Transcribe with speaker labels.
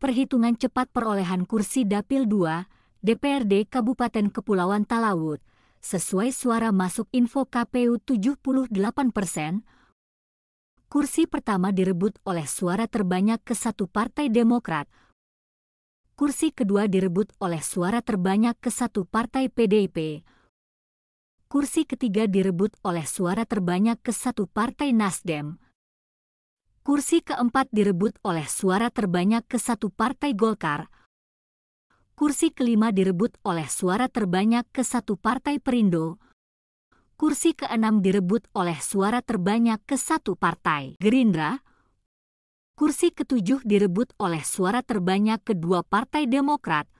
Speaker 1: perhitungan cepat perolehan kursi Dapil 2, DPRD Kabupaten Kepulauan Talaut, sesuai suara masuk info KPU 78 persen, kursi pertama direbut oleh suara terbanyak ke satu Partai Demokrat, kursi kedua direbut oleh suara terbanyak ke satu Partai PDIP, kursi ketiga direbut oleh suara terbanyak ke satu Partai Nasdem, kursi keempat direbut oleh suara terbanyak ke satu partai Golkar, kursi kelima direbut oleh suara terbanyak ke satu partai Perindo, kursi keenam direbut oleh suara terbanyak ke satu partai Gerindra, kursi ketujuh direbut oleh suara terbanyak kedua partai Demokrat,